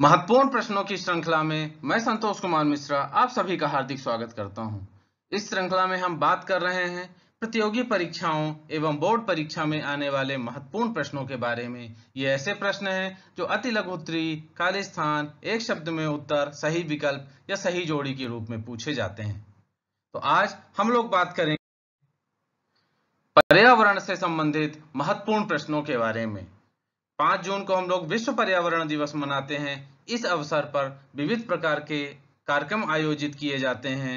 महत्वपूर्ण प्रश्नों की श्रृंखला में मैं संतोष कुमार मिश्रा आप सभी का हार्दिक स्वागत करता हूं। इस श्रृंखला में हम बात कर रहे हैं प्रतियोगी परीक्षाओं एवं बोर्ड परीक्षा में आने वाले महत्वपूर्ण प्रश्नों के बारे में ये ऐसे प्रश्न हैं जो अति लघु उत्तरी खाली स्थान एक शब्द में उत्तर सही विकल्प या सही जोड़ी के रूप में पूछे जाते हैं तो आज हम लोग बात करेंगे पर्यावरण से संबंधित महत्वपूर्ण प्रश्नों के बारे में पाँच जून को हम लोग विश्व पर्यावरण दिवस मनाते हैं इस अवसर पर विविध प्रकार के कार्यक्रम आयोजित किए जाते हैं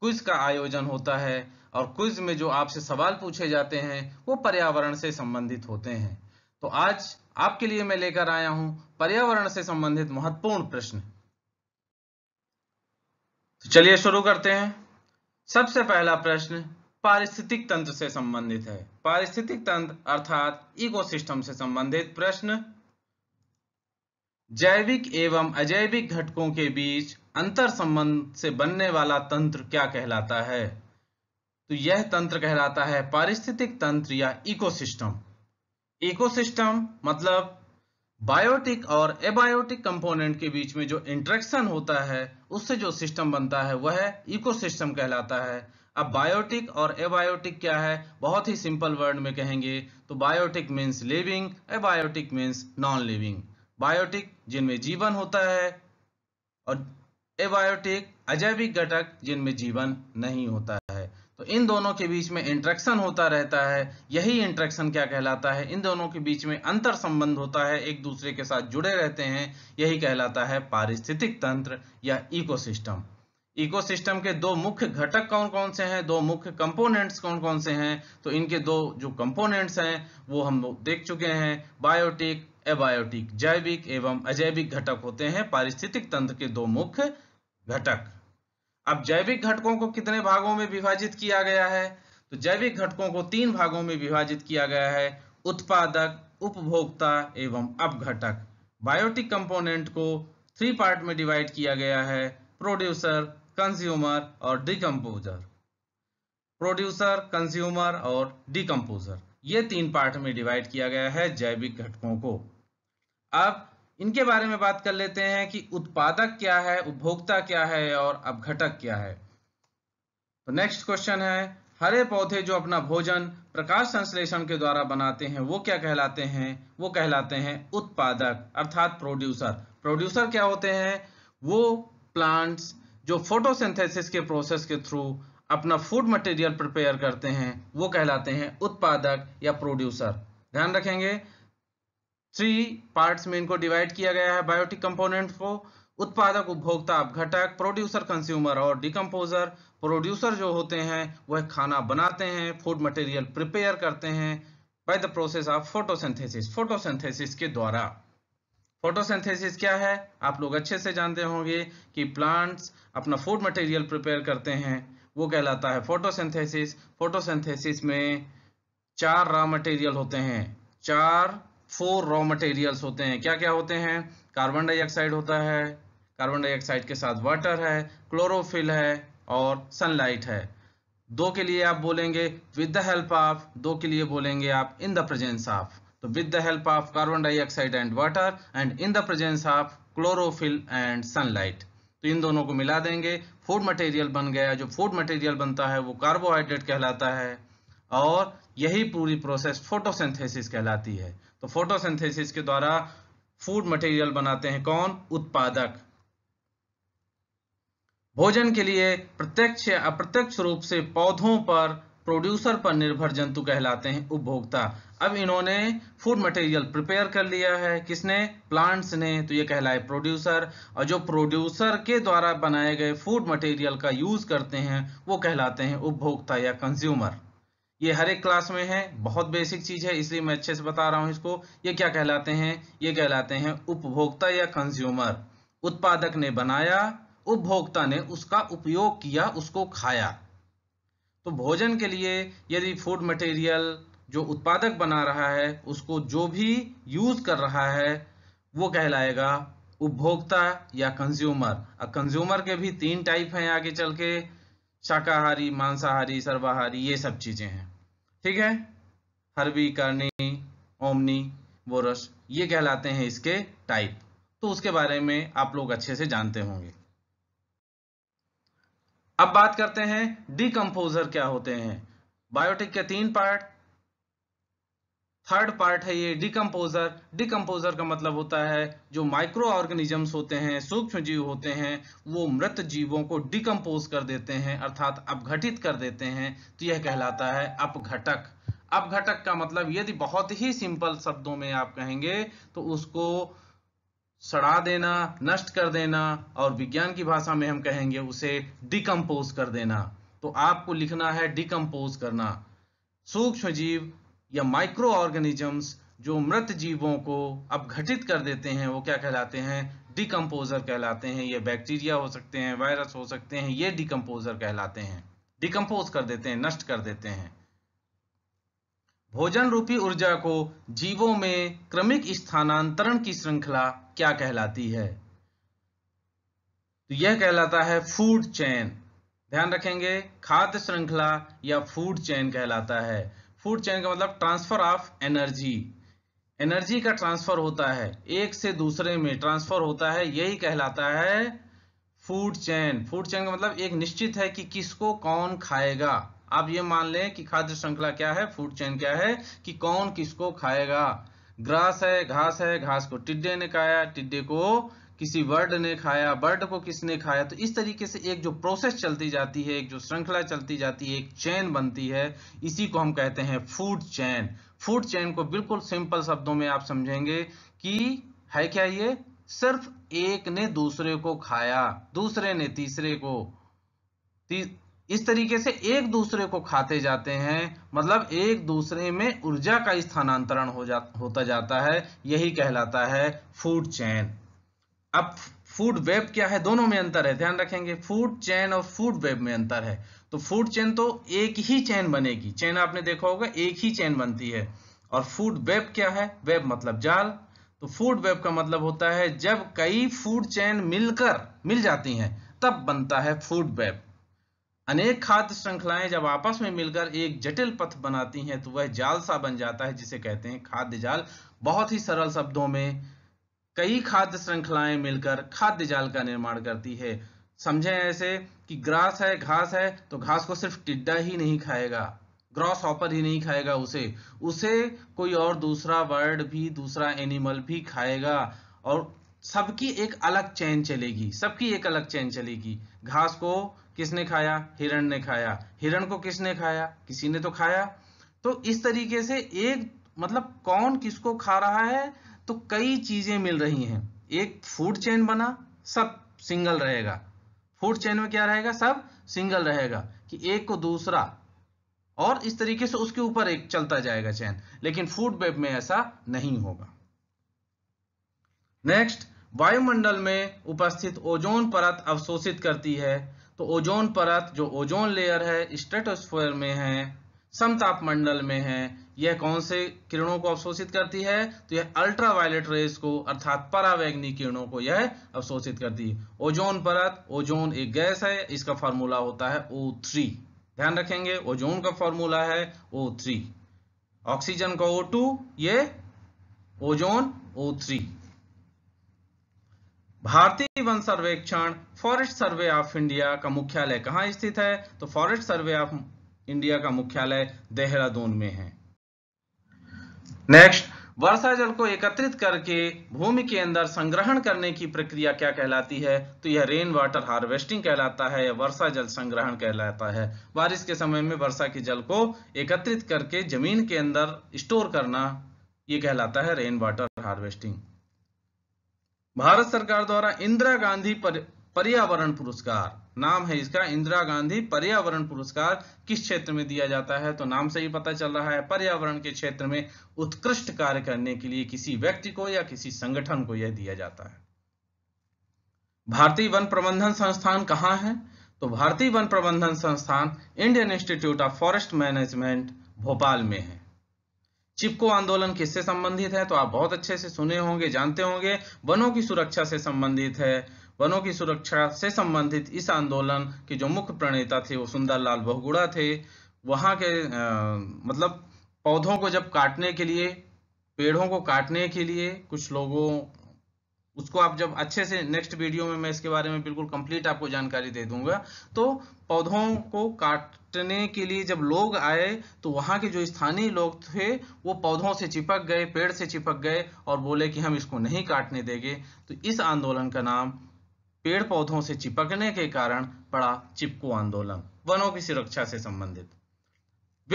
क्विज का आयोजन होता है और क्विज में जो आपसे सवाल पूछे जाते हैं वो पर्यावरण से संबंधित होते हैं तो आज आपके लिए मैं लेकर आया हूं पर्यावरण से संबंधित महत्वपूर्ण प्रश्न तो चलिए शुरू करते हैं सबसे पहला प्रश्न पारिस्थितिक तंत्र से संबंधित है पारिस्थितिक तंत्र अर्थात इकोसिस्टम से संबंधित प्रश्न जैविक एवं अजैविक घटकों के बीच अंतर संबंध से बनने वाला तंत्र क्या कहलाता है तो यह तंत्र कहलाता है पारिस्थितिक तंत्र या इकोसिस्टम इकोसिस्टम मतलब बायोटिक और एबायोटिक कंपोनेंट के बीच में जो इंट्रैक्शन होता है उससे जो सिस्टम बनता है वह इकोसिस्टम कहलाता है अब बायोटिक और एबायोटिक क्या है बहुत ही सिंपल वर्ड में कहेंगे तो biotic means living abiotic means non living biotic जिनमें जीवन होता है और एबायोटिक अजैविक घटक जिनमें जीवन नहीं होता है तो इन दोनों के बीच में इंट्रैक्शन होता रहता है यही इंट्रैक्शन क्या कहलाता है इन दोनों के बीच में अंतर संबंध होता है एक दूसरे के साथ जुड़े रहते हैं यही कहलाता है पारिस्थितिक तंत्र या इकोसिस्टम इकोसिस्टम के दो मुख्य घटक कौन कौन से हैं दो मुख्य कंपोनेंट्स कौन कौन से हैं तो इनके दो जो कंपोनेंट्स हैं वो हम देख चुके हैं बायोटिक एबायोटिक जैविक एवं अजैविक घटक होते हैं पारिस्थितिक तंत्र के दो मुख्य घटक अब जैविक घटकों को कितने भागों में विभाजित किया गया है तो जैविक घटकों को तीन भागों में विभाजित किया गया है उत्पादक उपभोक्ता एवं अपघटक बायोटिक कंपोनेंट को थ्री पार्ट में डिवाइड किया गया है प्रोड्यूसर कंज्यूमर और डिकम्पोजर प्रोड्यूसर कंज्यूमर और डिकम्पोजर ये तीन पार्ट में डिवाइड किया गया है जैविक घटकों को अब इनके बारे में बात कर लेते हैं कि उत्पादक क्या है उपभोक्ता क्या है और अपघटक क्या है तो नेक्स्ट क्वेश्चन है हरे पौधे जो अपना भोजन प्रकाश संश्लेषण के द्वारा बनाते हैं वो क्या कहलाते हैं वो कहलाते हैं उत्पादक अर्थात प्रोड्यूसर प्रोड्यूसर क्या होते हैं वो प्लांट्स जो फोटोसिंथेसिस के प्रोसेस के थ्रू अपना फूड मटेरियल प्रिपेयर करते हैं वो कहलाते हैं उत्पादक या प्रोड्यूसर ध्यान रखेंगे थ्री पार्ट्स में इनको डिवाइड किया गया है बायोटिक कंपोनेंट को उत्पादक उपभोक्ता अपघटक प्रोड्यूसर कंज्यूमर और डिकम्पोजर प्रोड्यूसर जो होते हैं वह खाना बनाते हैं फूड मटेरियल प्रिपेयर करते हैं by the process of photosynthesis photosynthesis के द्वारा फोटोसिंथेसिस क्या है आप लोग अच्छे से जानते होंगे कि प्लांट्स अपना फूड मटेरियल प्रिपेयर करते हैं वो कहलाता है फोटोसिंथेसिस फोटोसिंथेसिस में चार रॉ मटेरियल होते हैं चार फोर रॉ मटेरियल्स होते हैं क्या क्या होते हैं कार्बन डाइऑक्साइड होता है कार्बन डाइऑक्साइड के साथ वाटर है क्लोरोफिल है और सनलाइट है दो के लिए आप बोलेंगे विद द हेल्प ऑफ दो के लिए बोलेंगे आप in the presence of So तो with the help of carbon dioxide and water and in the presence of chlorophyll and sunlight. तो इन दोनों को मिला देंगे फूड मटेरियल बन गया जो फूड मटेरियल बनता है वो कार्बोहाइड्रेट कहलाता है और यही पूरी प्रोसेस फोटोसिंथेसिस कहलाती है तो फोटोसिंथेसिस के द्वारा फूड मटेरियल बनाते हैं कौन उत्पादक भोजन के लिए प्रत्यक्ष अप्रत्यक्ष रूप से पौधों पर प्रोड्यूसर पर निर्भर जंतु कहलाते हैं उपभोक्ता अब इन्होंने फूड मटेरियल प्रिपेयर कर लिया है किसने प्लांट्स ने तो ये कहलाए प्रोड्यूसर और जो प्रोड्यूसर के द्वारा बनाए गए फूड मटेरियल का यूज करते हैं वो कहलाते हैं उपभोक्ता या कंज्यूमर ये हर एक क्लास में है बहुत बेसिक चीज है इसलिए मैं अच्छे से बता रहा हूँ इसको ये क्या कहलाते हैं ये कहलाते हैं उपभोक्ता या कंज्यूमर उत्पादक ने बनाया उपभोक्ता ने उसका उपयोग किया उसको खाया तो भोजन के लिए यदि फूड मटेरियल जो उत्पादक बना रहा है उसको जो भी यूज कर रहा है वो कहलाएगा उपभोक्ता या कंज्यूमर अब कंज्यूमर के भी तीन टाइप हैं आगे चल के शाकाहारी मांसाहारी सर्वाहारी ये सब चीजें हैं ठीक है हरबी करनी ओमनी वोरस ये कहलाते हैं इसके टाइप तो उसके बारे में आप लोग अच्छे से जानते होंगे अब बात करते हैं डिकम्पोजर क्या होते हैं बायोटिक के तीन पार्ट थर्ड पार्ट है ये डिकम्पोजर डिकम्पोजर का मतलब होता है जो माइक्रो ऑर्गेनिजम्स होते हैं सूक्ष्म जीव होते हैं वो मृत जीवों को डिकम्पोज कर देते हैं अर्थात अपघटित कर देते हैं तो यह कहलाता है अपघटक अपघटक का मतलब यदि बहुत ही सिंपल शब्दों में आप कहेंगे तो उसको सड़ा देना नष्ट कर देना और विज्ञान की भाषा में हम कहेंगे उसे डिकम्पोज कर देना तो आपको लिखना है डिकम्पोज करना सूक्ष्म जीव या माइक्रो ऑर्गेनिजम्स जो मृत जीवों को अपघटित कर देते हैं वो क्या कहलाते हैं डिकम्पोजर कहलाते हैं ये बैक्टीरिया हो सकते हैं वायरस हो सकते हैं ये डिकम्पोजर कहलाते हैं डिकम्पोज कर देते हैं नष्ट कर देते हैं भोजन रूपी ऊर्जा को जीवों में क्रमिक स्थानांतरण की श्रृंखला क्या कहलाती है तो यह कहलाता है फूड चैन ध्यान रखेंगे खाद्य श्रृंखला या फूड चैन कहलाता है फूड चैन का मतलब ट्रांसफर ऑफ एनर्जी एनर्जी का ट्रांसफर होता है एक से दूसरे में ट्रांसफर होता है यही कहलाता है फूड चैन फूड चैन का मतलब एक निश्चित है कि किसको कौन खाएगा आप ये मान लें कि खाद्य श्रृंखला क्या है फूड चेन क्या है कि कौन किसको खाएगा ग्रास है घास है घास को टिड्डे ने खाया टिड्डे को किसी बर्ड ने खाया बर्ड को किसने खाया तो इस तरीके से एक जो प्रोसेस चलती जाती है एक जो श्रृंखला चलती जाती है एक चैन बनती है इसी को हम कहते हैं फूड चैन फूड चैन को बिल्कुल सिंपल शब्दों में आप समझेंगे कि है क्या ये सिर्फ एक ने दूसरे को खाया दूसरे ने तीसरे को ती, इस तरीके से एक दूसरे को खाते जाते हैं मतलब एक दूसरे में ऊर्जा का स्थानांतरण हो जा होता जाता है यही कहलाता है फूड चैन अब फूड वेब क्या है दोनों में अंतर है ध्यान रखेंगे फूड चैन और फूड वेब में अंतर है तो फूड चैन तो एक ही चैन बनेगी चैन आपने देखा होगा एक ही चैन बनती है और फूड वेब क्या है वेब मतलब जाल तो फूड वेब का मतलब होता है जब कई फूड चैन मिलकर मिल जाती हैं तब बनता है फूड वेब अनेक खाद्य श्रृंखलाएं जब आपस में मिलकर एक जटिल पथ बनाती हैं तो वह जाल सा बन जाता है जिसे कहते हैं खाद्य जाल बहुत ही सरल शब्दों में कई खाद्य श्रृंखलाएं मिलकर खाद्य जाल का निर्माण करती है समझे ऐसे कि ग्रास है घास है तो घास को सिर्फ टिड्डा ही नहीं खाएगा ग्रॉस हॉपर ही नहीं खाएगा उसे उसे कोई और दूसरा वर्ड भी दूसरा एनिमल भी खाएगा और सबकी एक अलग चैन चलेगी सबकी एक अलग चैन चलेगी घास को किसने खाया हिरण ने खाया हिरण को किसने खाया किसी ने तो खाया तो इस तरीके से एक मतलब कौन किसको खा रहा है तो कई चीजें मिल रही हैं एक फूड चेन बना सब सिंगल रहेगा फूड चेन में क्या रहेगा सब सिंगल रहेगा कि एक को दूसरा और इस तरीके से उसके ऊपर एक चलता जाएगा चैन लेकिन फूड वेब में ऐसा नहीं होगा नेक्स्ट वायुमंडल में उपस्थित ओजोन परत अवशोषित करती है तो ओजोन परत जो ओजोन लेयर है स्ट्रेटोस्फेयर में है समताप मंडल में है यह कौन से किरणों को अवशोषित करती है तो यह अल्ट्रावायलेट रेस को अर्थात परावैग्नि किरणों को यह अवशोषित करती है ओजोन परत ओजोन एक गैस है इसका फॉर्मूला होता है ओ थ्री ध्यान रखेंगे ओजोन का फॉर्मूला है ओ थ्री ऑक्सीजन का ओ टू ये ओजोन ओ थ्री भारतीय वन सर्वेक्षण फॉरेस्ट सर्वे ऑफ इंडिया का मुख्यालय कहां स्थित है तो फॉरेस्ट सर्वे ऑफ इंडिया का मुख्यालय देहरादून में है नेक्स्ट वर्षा जल को एकत्रित करके भूमि के अंदर संग्रहण करने की प्रक्रिया क्या कहलाती है तो यह रेन वाटर हार्वेस्टिंग कहलाता है या वर्षा जल संग्रहण कहलाता है बारिश के समय में वर्षा के जल को एकत्रित करके जमीन के अंदर स्टोर करना यह कहलाता है रेन वाटर हार्वेस्टिंग भारत सरकार द्वारा इंदिरा गांधी पर, पर्यावरण पुरस्कार नाम है इसका इंदिरा गांधी पर्यावरण पुरस्कार किस क्षेत्र में दिया जाता है तो नाम से ही पता चल रहा है पर्यावरण के क्षेत्र में उत्कृष्ट कार्य करने के लिए किसी व्यक्ति को या किसी संगठन को यह दिया जाता है भारतीय वन प्रबंधन संस्थान कहाँ है तो भारतीय वन प्रबंधन संस्थान Indian institute of forest management Bhopal में है चिपको आंदोलन किससे संबंधित है तो आप बहुत अच्छे से सुने होंगे जानते होंगे वनों की सुरक्षा से संबंधित है वनों की सुरक्षा से संबंधित इस आंदोलन के जो मुख्य प्रणेता थे वो सुंदरलाल बहुगुड़ा थे वहां के आ, मतलब पौधों को जब काटने के लिए पेड़ों को काटने के लिए कुछ लोगों उसको आप जब अच्छे से नेक्स्ट वीडियो में मैं इसके बारे में बिल्कुल कंप्लीट आपको जानकारी दे दूंगा तो पौधों को काटने के लिए जब लोग आए तो वहां के जो स्थानीय लोग थे वो पौधों से चिपक गए पेड़ से चिपक गए और बोले कि हम इसको नहीं काटने देंगे तो इस आंदोलन का नाम पेड़ पौधों से चिपकने के कारण पड़ा चिपको आंदोलन वनों की सुरक्षा से संबंधित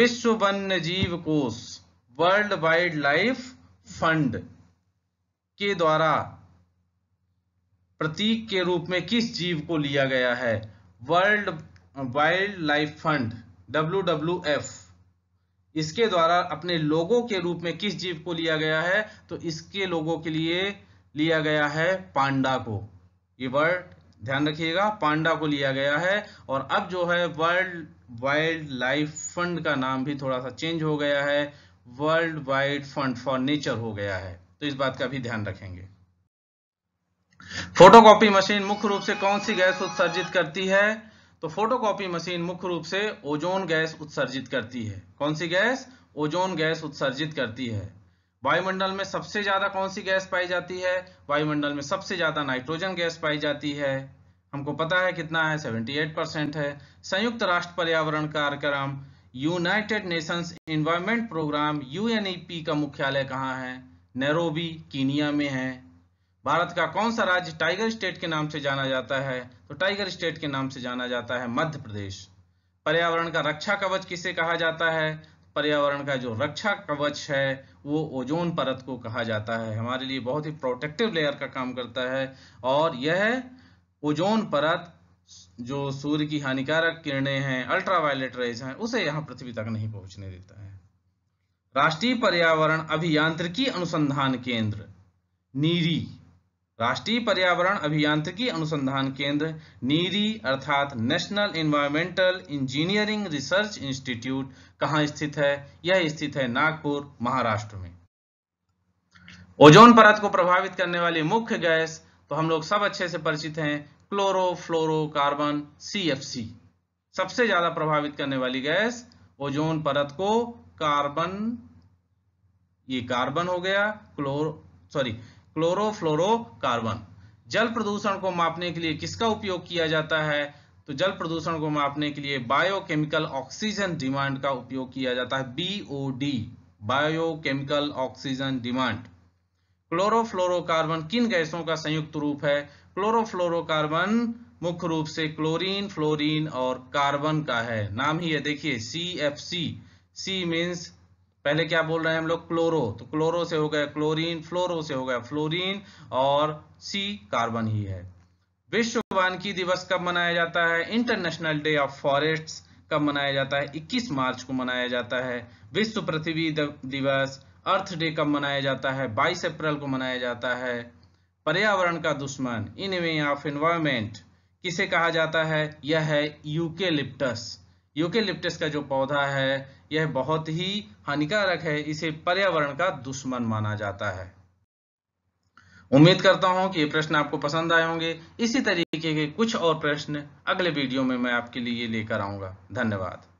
विश्व वन्य जीव कोष वर्ल्ड वाइल्ड लाइफ फंड के द्वारा प्रतीक के रूप में किस जीव को लिया गया है world wildlife fund W इसके द्वारा अपने लोगों के रूप में किस जीव को लिया गया है तो इसके लोगों के लिए लिया गया है पांडा को ये वर्ड ध्यान रखिएगा पांडा को लिया गया है और अब जो है वर्ल्ड वाइल्ड लाइफ फंड का नाम भी थोड़ा सा चेंज हो गया है world wide fund for nature हो गया है तो इस बात का भी ध्यान रखेंगे फोटोकॉपी मशीन मुख्य रूप से कौन सी गैस उत्सर्जित करती है तो फोटोकॉपी मशीन मुख्य रूप से ओजोन गैस उत्सर्जित करती है कौन सी गैस ओजोन गैस उत्सर्जित करती है वायुमंडल में सबसे ज्यादा कौन सी गैस पाई जाती है वायुमंडल में सबसे ज्यादा नाइट्रोजन गैस पाई जाती है हमको पता है कितना है 78 परसेंट है संयुक्त राष्ट्र पर्यावरण कार्यक्रम United Nations environment programme UNEP का मुख्यालय कहाँ है नैरोबी कीनिया में है भारत का कौन सा राज्य टाइगर स्टेट के नाम से जाना जाता है तो टाइगर स्टेट के नाम से जाना जाता है मध्य प्रदेश पर्यावरण का रक्षा कवच किसे कहा जाता है पर्यावरण का जो रक्षा कवच है वो ओजोन परत को कहा जाता है हमारे लिए बहुत ही प्रोटेक्टिव लेयर का काम करता है और यह ओजोन परत जो सूर्य की हानिकारक किरणें हैं अल्ट्रावायलेट रेज हैं उसे यहाँ पृथ्वी तक नहीं पहुंचने देता है राष्ट्रीय पर्यावरण अभियांत्रिकी अनुसंधान केंद्र नीरी राष्ट्रीय पर्यावरण अभियांत्रिकी अनुसंधान केंद्र नीरी अर्थात national environmental engineering research institute कहाँ स्थित है यह स्थित है नागपुर महाराष्ट्र में ओजोन परत को प्रभावित करने वाली मुख्य गैस तो हम लोग सब अच्छे से परिचित हैं क्लोरोफ्लोरोकार्बन सी सबसे ज्यादा प्रभावित करने वाली गैस ओजोन परत को कार्बन ये कार्बन हो गया क्लोरो सॉरी क्लोरोफ्लोरोकार्बन जल प्रदूषण को मापने के लिए किसका उपयोग किया जाता है तो जल प्रदूषण को मापने के लिए बायोकेमिकल ऑक्सीजन डिमांड का उपयोग किया जाता है BOD biochemical oxygen demand chlorofluorocarbon किन गैसों का संयुक्त रूप है क्लोरोफ्लोरोकार्बन मुख्य रूप से क्लोरीन फ्लोरीन और कार्बन का है नाम ही है देखिए C F C C means पहले क्या बोल रहे हैं हम लोग क्लोरो तो क्लोरो से हो गया क्लोरीन फ्लोरो से हो गया फ्लोरीन और सी कार्बन ही है विश्व वानकी दिवस कब मनाया जाता है इंटरनेशनल डे ऑफ फॉरेस्ट कब मनाया जाता है 21 मार्च को मनाया जाता है विश्व पृथ्वी दिवस अर्थ डे कब मनाया जाता है 22 अप्रैल को मनाया जाता है पर्यावरण का दुश्मन वे ऑफ एनवायरमेंट किसे कहा जाता है यह है यूके लिप्टस यूके लिप्टस का जो पौधा है यह बहुत ही हानिकारक है इसे पर्यावरण का दुश्मन माना जाता है उम्मीद करता हूं कि ये प्रश्न आपको पसंद आए होंगे इसी तरीके के कुछ और प्रश्न अगले वीडियो में मैं आपके लिए लेकर आऊंगा धन्यवाद